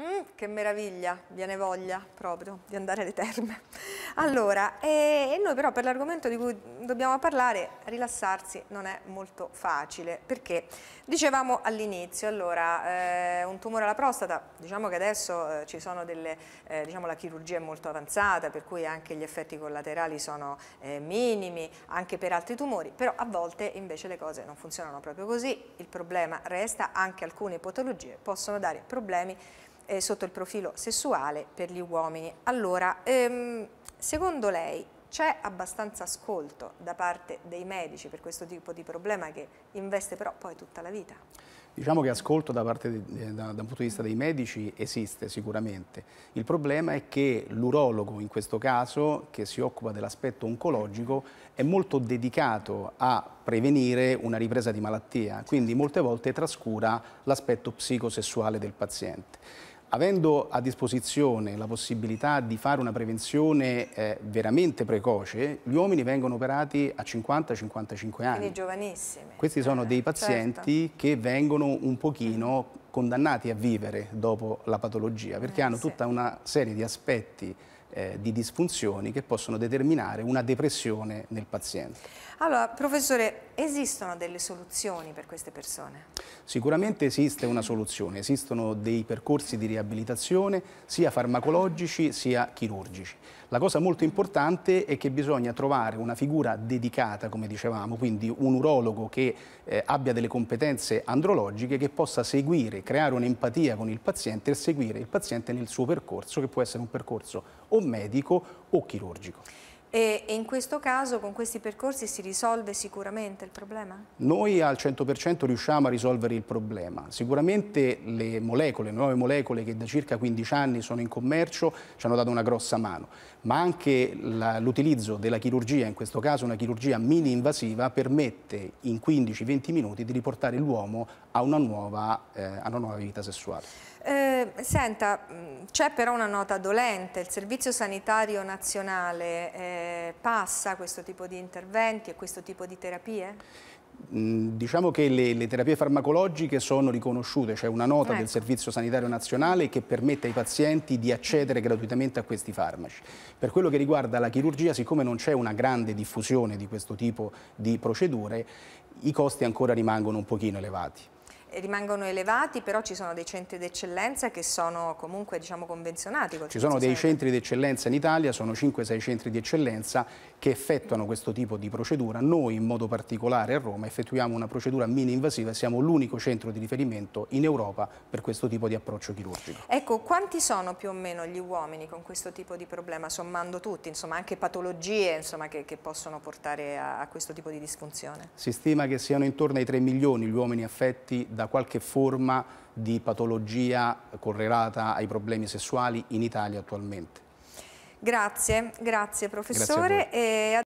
Mm, che meraviglia, viene voglia proprio di andare alle terme. Allora, e, e noi però per l'argomento di cui dobbiamo parlare, rilassarsi non è molto facile, perché dicevamo all'inizio, allora, eh, un tumore alla prostata, diciamo che adesso eh, ci sono delle, eh, diciamo la chirurgia è molto avanzata, per cui anche gli effetti collaterali sono eh, minimi, anche per altri tumori, però a volte invece le cose non funzionano proprio così, il problema resta, anche alcune patologie possono dare problemi eh, sotto il profilo sessuale per gli uomini. Allora, ehm, secondo lei c'è abbastanza ascolto da parte dei medici per questo tipo di problema che investe però poi tutta la vita? Diciamo che ascolto da parte di, eh, da, dal punto di vista dei medici esiste sicuramente. Il problema è che l'urologo in questo caso, che si occupa dell'aspetto oncologico, è molto dedicato a prevenire una ripresa di malattia, quindi molte volte trascura l'aspetto psicosessuale del paziente avendo a disposizione la possibilità di fare una prevenzione eh, veramente precoce, gli uomini vengono operati a 50-55 anni. Quindi giovanissimi. Questi sono dei certo. pazienti certo. che vengono un pochino condannati a vivere dopo la patologia, perché eh, hanno sì. tutta una serie di aspetti eh, di disfunzioni che possono determinare una depressione nel paziente. Allora, professore, esistono delle soluzioni per queste persone? Sicuramente esiste una soluzione, esistono dei percorsi di riabilitazione sia farmacologici sia chirurgici. La cosa molto importante è che bisogna trovare una figura dedicata, come dicevamo, quindi un urologo che eh, abbia delle competenze andrologiche che possa seguire, creare un'empatia con il paziente e seguire il paziente nel suo percorso, che può essere un percorso o medico o chirurgico. E, in questo caso con questi percorsi si risolve sicuramente il problema? Noi al 100% riusciamo a risolvere il problema. Sicuramente le molecole, nuove molecole che da circa 15 anni sono in commercio ci hanno dato una grossa mano, ma anche l'utilizzo della chirurgia, in questo caso una chirurgia mini-invasiva, permette in 15-20 minuti di riportare l'uomo a, eh, a, una nuova vita sessuale. Eh, senta, mm, c'è però una nota dolente, il Servizio Sanitario Nazionale... Eh eh, passa questo tipo di interventi e questo tipo di terapie? Mm, diciamo che le, le, terapie farmacologiche sono riconosciute, c'è una nota ecco. del Servizio Sanitario Nazionale che permette ai pazienti di accedere gratuitamente a questi farmaci. Per quello che riguarda la chirurgia, siccome non c'è una grande diffusione di questo tipo di procedure, i costi ancora rimangono un pochino elevati rimangono elevati, però ci sono dei centri d'eccellenza che sono comunque diciamo, convenzionati. Ci sono dei centri d'eccellenza in Italia, sono 5-6 centri di eccellenza che effettuano questo tipo di procedura. Noi in modo particolare a Roma effettuiamo una procedura mini-invasiva e siamo l'unico centro di riferimento in Europa per questo tipo di approccio chirurgico. Ecco, quanti sono più o meno gli uomini con questo tipo di problema, sommando tutti, insomma anche patologie insomma, che, che, possono portare a, a questo tipo di disfunzione? Si stima che siano intorno ai 3 milioni gli uomini affetti da qualche forma di patologia correlata ai problemi sessuali in Italia attualmente. Grazie, grazie professore. Grazie